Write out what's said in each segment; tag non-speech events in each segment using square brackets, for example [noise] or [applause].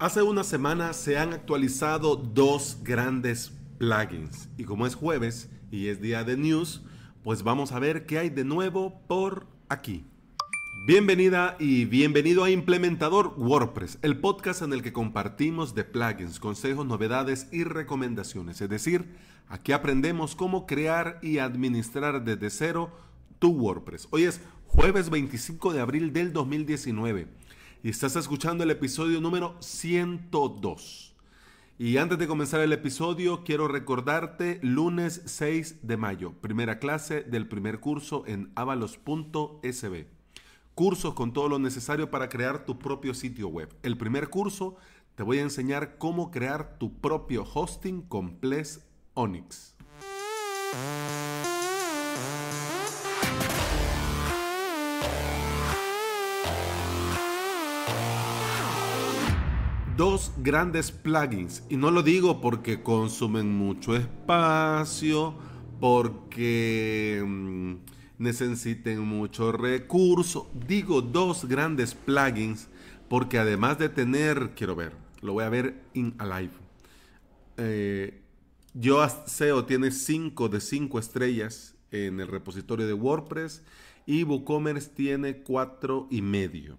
Hace una semana se han actualizado dos grandes plugins y como es jueves y es día de news, pues vamos a ver qué hay de nuevo por aquí. Bienvenida y bienvenido a Implementador WordPress, el podcast en el que compartimos de plugins, consejos, novedades y recomendaciones. Es decir, aquí aprendemos cómo crear y administrar desde cero tu WordPress. Hoy es jueves 25 de abril del 2019 y estás escuchando el episodio número 102. Y antes de comenzar el episodio, quiero recordarte lunes 6 de mayo, primera clase del primer curso en avalos.sb. Cursos con todo lo necesario para crear tu propio sitio web. El primer curso te voy a enseñar cómo crear tu propio hosting con Ples Onyx. dos grandes plugins. Y no lo digo porque consumen mucho espacio, porque mm, necesiten mucho recurso. Digo dos grandes plugins porque además de tener, quiero ver, lo voy a ver en Alive. Eh, yo SEO tiene 5 de 5 estrellas en el repositorio de WordPress y WooCommerce tiene cuatro y medio.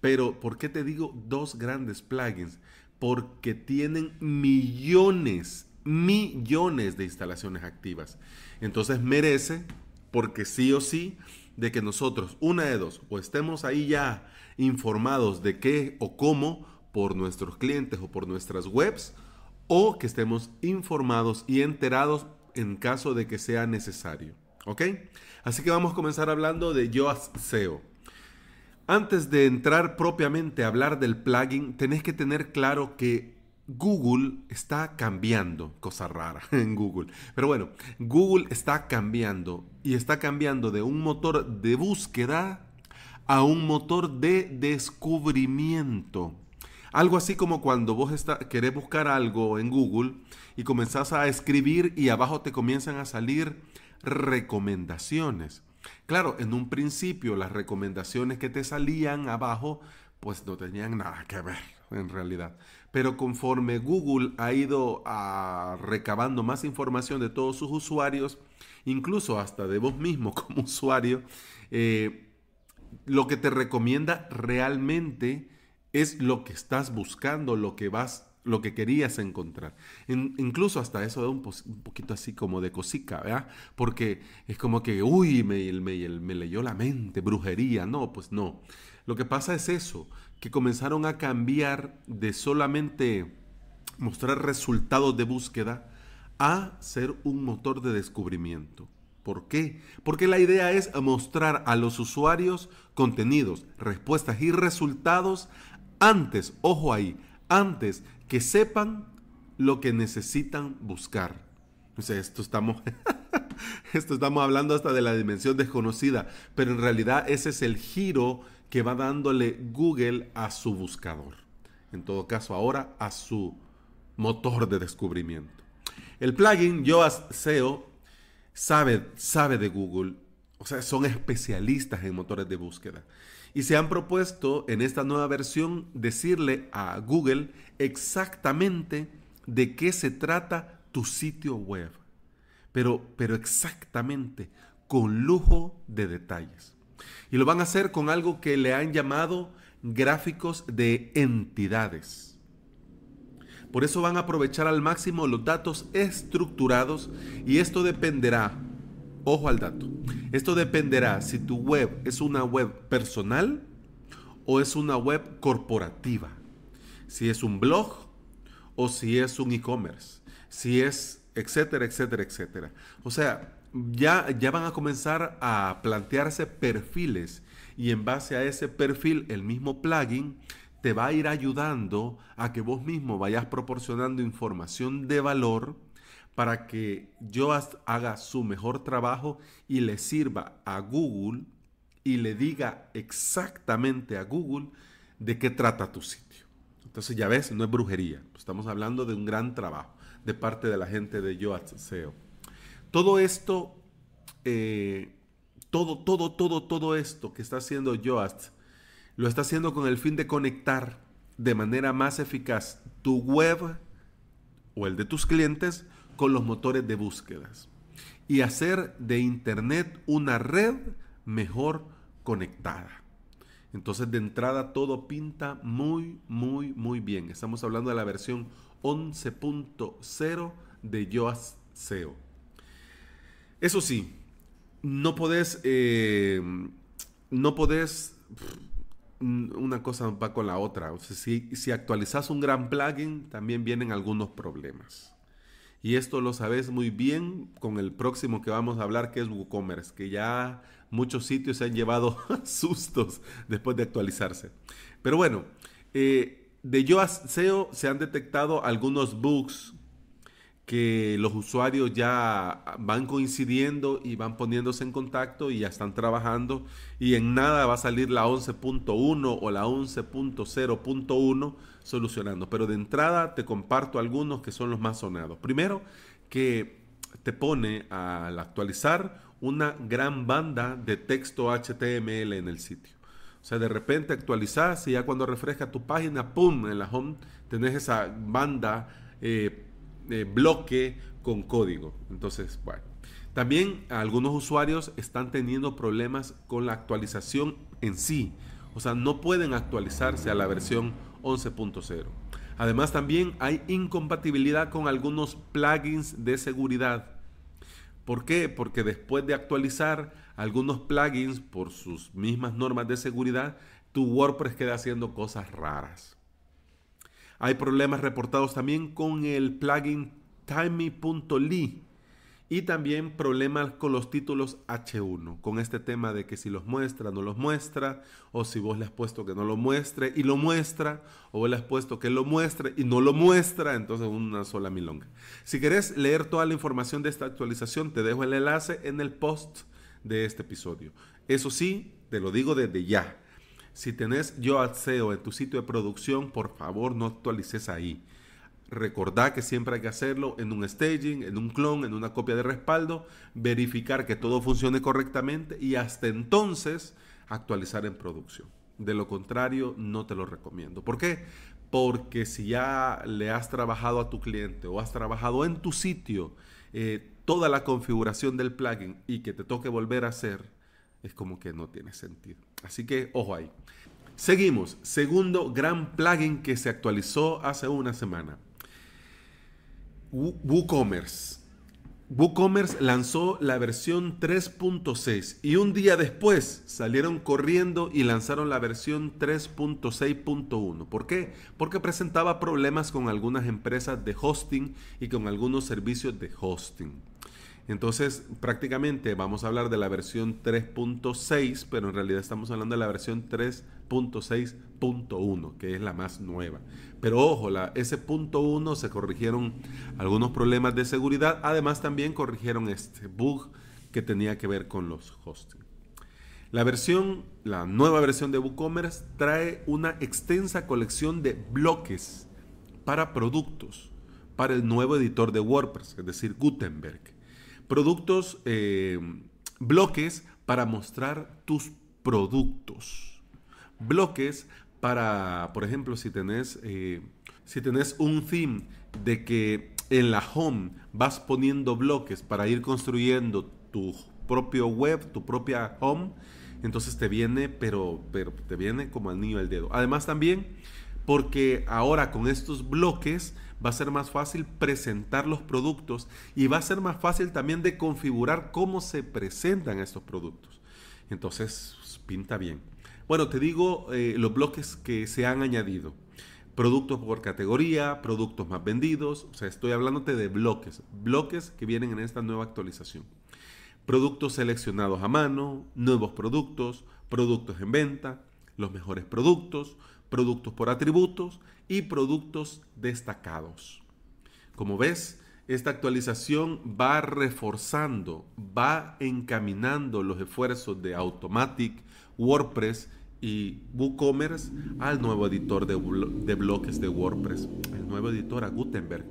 Pero, ¿por qué te digo dos grandes plugins? Porque tienen millones, millones de instalaciones activas. Entonces merece, porque sí o sí, de que nosotros, una de dos, o estemos ahí ya informados de qué o cómo por nuestros clientes o por nuestras webs, o que estemos informados y enterados en caso de que sea necesario. ¿Ok? Así que vamos a comenzar hablando de Yoast SEO. Antes de entrar propiamente a hablar del plugin, tenés que tener claro que Google está cambiando, cosa rara [laughs] en Google. Pero bueno, Google está cambiando y está cambiando de un motor de búsqueda a un motor de descubrimiento. Algo así como cuando vos querés buscar algo en Google y comenzás a escribir y abajo te comienzan a salir recomendaciones. Claro, en un principio las recomendaciones que te salían abajo pues no tenían nada que ver en realidad. Pero conforme Google ha ido ah, recabando más información de todos sus usuarios, incluso hasta de vos mismo [laughs] como usuario, eh, lo que te recomienda realmente es lo que estás buscando, lo que vas lo que querías encontrar. incluso hasta eso da un, poquito así como de cosica, ¿verdad? Porque es como que, uy, me, me, me leyó la mente, brujería. No, pues no. Lo que pasa es eso, que comenzaron a cambiar de solamente mostrar resultados de búsqueda a ser un motor de descubrimiento. ¿Por qué? Porque la idea es mostrar a los usuarios contenidos, respuestas y resultados antes, ojo ahí, antes que sepan lo que necesitan buscar. O sea, esto estamos, [laughs] esto estamos hablando hasta de la dimensión desconocida, pero en realidad ese es el giro que va dándole Google a su buscador. En todo caso, ahora a su motor de descubrimiento. El plugin Yoast SEO sabe, sabe de Google, o sea, son especialistas en motores de búsqueda. Y se han propuesto en esta nueva versión decirle a Google exactamente de qué se trata tu sitio web. Pero, pero exactamente, con lujo de detalles. Y lo van a hacer con algo que le han llamado gráficos de entidades. Por eso van a aprovechar al máximo los datos estructurados y esto dependerá Ojo al dato. Esto dependerá si tu web es una web personal o es una web corporativa. Si es un blog o si es un e-commerce. Si es, etcétera, etcétera, etcétera. O sea, ya, ya van a comenzar a plantearse perfiles y en base a ese perfil el mismo plugin te va a ir ayudando a que vos mismo vayas proporcionando información de valor para que yo haga su mejor trabajo y le sirva a Google y le diga exactamente a Google de qué trata tu sitio. Entonces ya ves, no es brujería. Estamos hablando de un gran trabajo de parte de la gente de Yoast SEO. Todo esto, eh, todo, todo, todo, todo esto que está haciendo Yoast, lo está haciendo con el fin de conectar de manera más eficaz tu web o el de tus clientes con los motores de búsquedas y hacer de Internet una red mejor conectada. Entonces de entrada todo pinta muy, muy, muy bien. Estamos hablando de la versión 11.0 de Yoast SEO. Eso sí, no podés, eh, no podés, mm, una cosa va con la otra. O si, si actualizas un gran plugin, también vienen algunos problemas. Y esto lo sabes muy bien con el próximo que vamos a hablar, que es WooCommerce, que ya muchos sitios se han llevado [laughs] sustos después de actualizarse. Pero bueno, eh, de Yo SEO se han detectado algunos bugs que los usuarios ya van coincidiendo y van poniéndose en contacto y ya están trabajando y en nada va a salir la 11.1 o la 11.0.1 solucionando. Pero de entrada te comparto algunos que son los más sonados. Primero, que te pone al actualizar una gran banda de texto HTML en el sitio. O sea, de repente actualizas y ya cuando refresca tu página, ¡pum!, en la home tenés esa banda. Eh, eh, bloque con código. Entonces, bueno. También algunos usuarios están teniendo problemas con la actualización en sí. O sea, no pueden actualizarse a la versión 11.0. Además, también hay incompatibilidad con algunos plugins de seguridad. ¿Por qué? Porque después de actualizar algunos plugins por sus mismas normas de seguridad, tu WordPress queda haciendo cosas raras. Hay problemas reportados también con el plugin timey.ly y también problemas con los títulos H1, con este tema de que si los muestra, no los muestra, o si vos le has puesto que no lo muestre y lo muestra, o vos le has puesto que lo muestre y no lo muestra, entonces una sola milonga. Si querés leer toda la información de esta actualización, te dejo el enlace en el post de este episodio. Eso sí, te lo digo desde ya si tenés Yo acceso en tu sitio de producción, por favor no actualices ahí. Recordá que siempre hay que hacerlo en un staging, en un clon, en una copia de respaldo, verificar que todo funcione correctamente y hasta entonces actualizar en producción. De lo contrario, no te lo recomiendo. ¿Por qué? Porque si ya le has trabajado a tu cliente o has trabajado en tu sitio eh, toda la configuración del plugin y que te toque volver a hacer, es como que no tiene sentido. Así que ojo ahí. Seguimos. Segundo gran plugin que se actualizó hace una semana. WooCommerce. WooCommerce lanzó la versión 3.6 y un día después salieron corriendo y lanzaron la versión 3.6.1. ¿Por qué? Porque presentaba problemas con algunas empresas de hosting y con algunos servicios de hosting. Entonces, prácticamente vamos a hablar de la versión 3.6, pero en realidad estamos hablando de la versión 3.6.1, que es la más nueva. Pero ojo, ese punto 1 se corrigieron algunos problemas de seguridad, además también corrigieron este bug que tenía que ver con los hosting. La versión, la nueva versión de WooCommerce trae una extensa colección de bloques para productos para el nuevo editor de WordPress, es decir, Gutenberg productos, eh, bloques para mostrar tus productos. Bloques para, por ejemplo, si tenés, eh, si tenés un theme de que en la home vas poniendo bloques para ir construyendo tu propio web, tu propia home, entonces te viene, pero, pero te viene como al niño del dedo. Además también porque ahora con estos bloques va a ser más fácil presentar los productos y va a ser más fácil también de configurar cómo se presentan estos productos. Entonces, pues, pinta bien. Bueno, te digo eh, los bloques que se han añadido. Productos por categoría, productos más vendidos, o sea, estoy hablándote de bloques, bloques que vienen en esta nueva actualización. Productos seleccionados a mano, nuevos productos, productos en venta, los mejores productos, productos por atributos y productos destacados. Como ves, esta actualización va reforzando, va encaminando los esfuerzos de Automatic, WordPress y WooCommerce al nuevo editor de, bloques de WordPress, el nuevo editor a Gutenberg.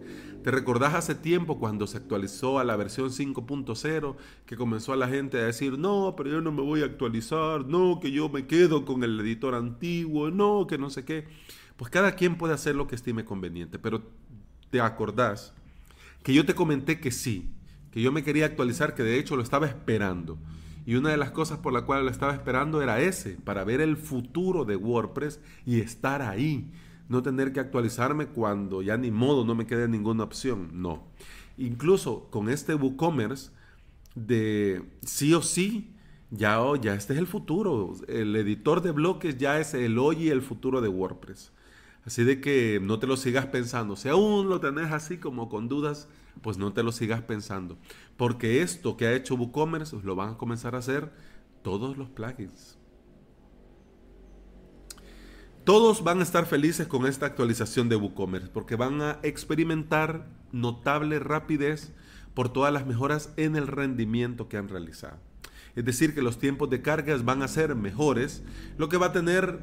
¿Te recordás hace tiempo cuando se actualizó a la versión 5.0 que comenzó a la gente a decir, no, pero yo no me voy a actualizar, no, que yo me quedo con el editor antiguo, no, que no sé qué? Pues cada quien puede hacer lo que estime conveniente, pero ¿te acordás que yo te comenté que sí, que yo me quería actualizar, que de hecho lo estaba esperando? Y una de las cosas por la cual lo estaba esperando era ese, para ver el futuro de WordPress y estar ahí. No tener que actualizarme cuando ya ni modo no me quede ninguna opción. No. Incluso con este WooCommerce de sí o sí, ya, oh, ya este es el futuro. El editor de bloques ya es el hoy y el futuro de WordPress. Así de que no te lo sigas pensando. Si aún lo tenés así como con dudas, pues no te lo sigas pensando. Porque esto que ha hecho WooCommerce lo van a comenzar a hacer todos los plugins. Todos van a estar felices con esta actualización de WooCommerce porque van a experimentar notable rapidez por todas las mejoras en el rendimiento que han realizado. Es decir, que los tiempos de cargas van a ser mejores, lo que va a tener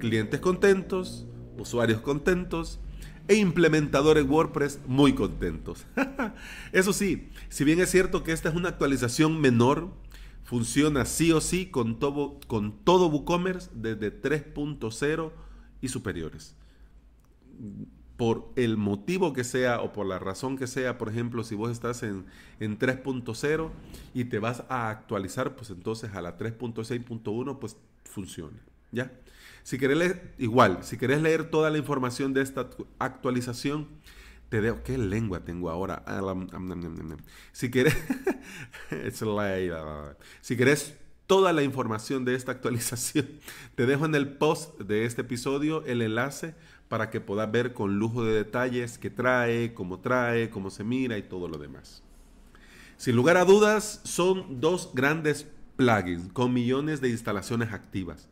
clientes contentos, usuarios contentos e implementadores WordPress muy contentos. [laughs] Eso sí, si bien es cierto que esta es una actualización menor, funciona sí o sí con todo, con todo WooCommerce desde 3.0 y superiores. Por el motivo que sea o por la razón que sea, por ejemplo, si vos estás en, en 3.0 y te vas a actualizar, pues entonces a la 3.6.1, pues funciona. ¿Ya? Si querés leer, igual, si leer toda la información de esta actualización, te dejo. ¿Qué lengua tengo ahora? Ah, si querés. [laughs] si querés toda la información de esta actualización, [laughs] te dejo en el post de este episodio el enlace para que puedas ver con lujo de detalles qué trae, cómo trae, cómo se mira y todo lo demás. Sin lugar a dudas, son dos grandes plugins con millones de instalaciones activas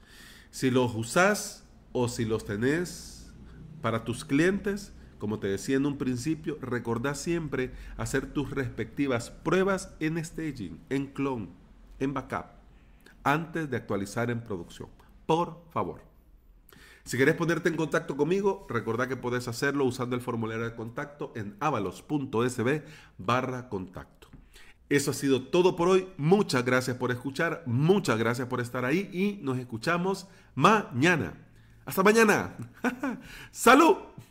si los usás o si los tenés para tus clientes, como te decía en un principio, recordá siempre hacer tus respectivas pruebas en staging, en clone, en backup, antes de actualizar en producción. Por favor. Si querés ponerte en contacto conmigo, recordá que podés hacerlo usando el formulario de contacto en avalos.sb barra contacto. Eso ha sido todo por hoy. Muchas gracias por escuchar, muchas gracias por estar ahí y nos escuchamos mañana. Hasta mañana. [laughs] Salud.